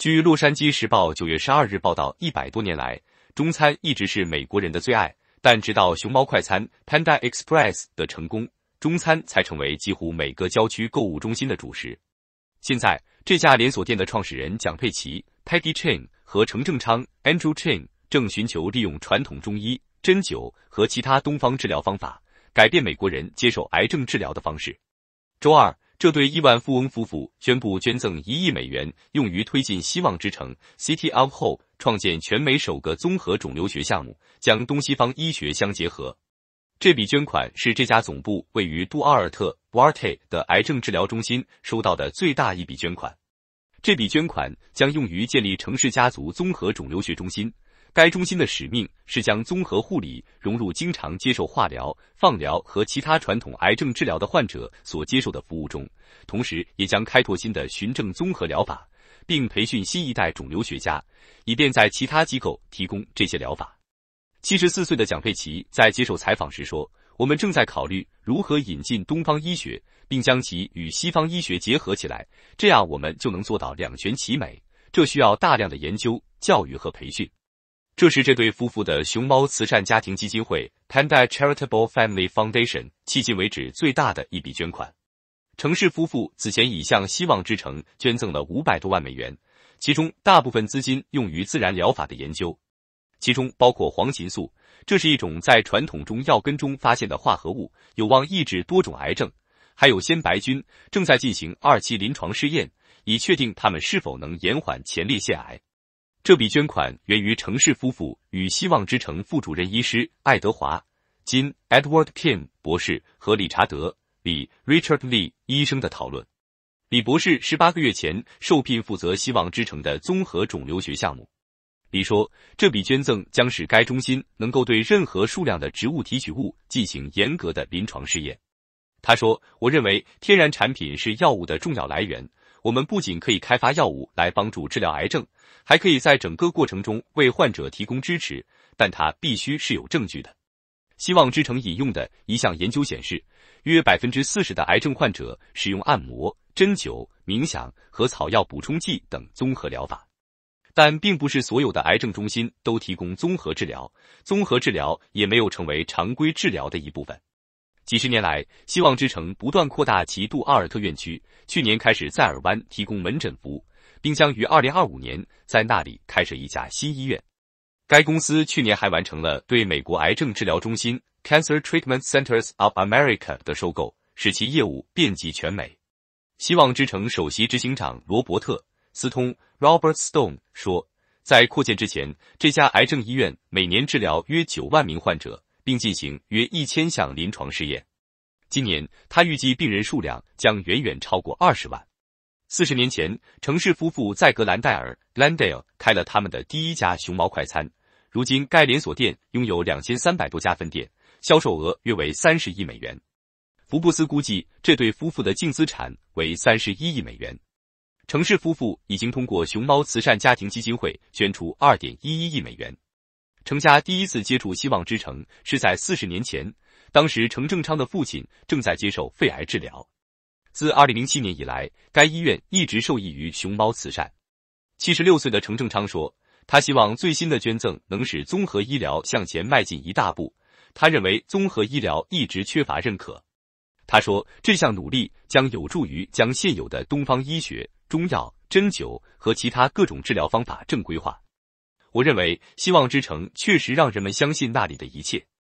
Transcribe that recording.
据《洛杉矶时报》九月十二日报道，一百多年来，中餐一直是美国人的最爱。但直到熊猫快餐 （Panda Express） 的成功，中餐才成为几乎每个郊区购物中心的主食。现在，这家连锁店的创始人蒋佩奇 （Patty c h e n 和程正昌 （Andrew c h e n 正寻求利用传统中医针灸和其他东方治疗方法，改变美国人接受癌症治疗的方式。周二。这对亿万富翁夫妇宣布捐赠一亿美元，用于推进希望之城 （City of Hope） 创建全美首个综合肿瘤学项目，将东西方医学相结合。这笔捐款是这家总部位于杜阿尔特 （Duarte） 的癌症治疗中心收到的最大一笔捐款。这笔捐款将用于建立城市家族综合肿瘤学中心。该中心的使命是将综合护理融入经常接受化疗、放疗和其他传统癌症治疗的患者所接受的服务中，同时也将开拓新的循证综合疗法，并培训新一代肿瘤学家，以便在其他机构提供这些疗法。七十四岁的蒋佩奇在接受采访时说：“我们正在考虑如何引进东方医学，并将其与西方医学结合起来，这样我们就能做到两全其美。这需要大量的研究、教育和培训。”这是这对夫妇的熊猫慈善家庭基金会 （Panda Charitable Family Foundation） 迄今为止最大的一笔捐款。程氏夫妇此前已向希望之城捐赠了五百多万美元，其中大部分资金用于自然疗法的研究，其中包括黄芩素，这是一种在传统中药根中发现的化合物，有望抑制多种癌症；还有鲜白菌，正在进行二期临床试验，以确定它们是否能延缓前列腺癌。这笔捐款源于城市夫妇与希望之城副主任医师爱德华金 Edward Kim 博士和理查德李 Richard Lee 医生的讨论。李博士十八个月前受聘负责希望之城的综合肿瘤学项目。李说，这笔捐赠将使该中心能够对任何数量的植物提取物进行严格的临床试验。他说：“我认为天然产品是药物的重要来源。”我们不仅可以开发药物来帮助治疗癌症，还可以在整个过程中为患者提供支持，但它必须是有证据的。希望之城引用的一项研究显示，约百分之四十的癌症患者使用按摩、针灸、冥想和草药补充剂等综合疗法，但并不是所有的癌症中心都提供综合治疗，综合治疗也没有成为常规治疗的一部分。几十年来，希望之城不断扩大其杜奥尔特院区。去年开始，在尔湾提供门诊服务，并将于二零二五年在那里开设一家新医院。该公司去年还完成了对美国癌症治疗中心 （Cancer Treatment Centers of America） 的收购，使其业务遍及全美。希望之城首席执行长罗伯特·斯通 （Robert Stone） 说：“在扩建之前，这家癌症医院每年治疗约九万名患者。”并进行约一千项临床试验。今年，他预计病人数量将远远超过二十万。四十年前，城市夫妇在格兰戴尔 （Glendale） 开了他们的第一家熊猫快餐。如今，该连锁店拥有两千三百多家分店，销售额约为三十亿美元。福布斯估计，这对夫妇的净资产为三十一亿美元。城市夫妇已经通过熊猫慈善家庭基金会捐出二点一一亿美元。程家第一次接触希望之城是在四十年前，当时程正昌的父亲正在接受肺癌治疗。自2007年以来，该医院一直受益于熊猫慈善。七十六岁的程正昌说，他希望最新的捐赠能使综合医疗向前迈进一大步。他认为综合医疗一直缺乏认可。他说，这项努力将有助于将现有的东方医学、中药、针灸和其他各种治疗方法正规化。我认为，希望之城确实让人们相信那里的一切。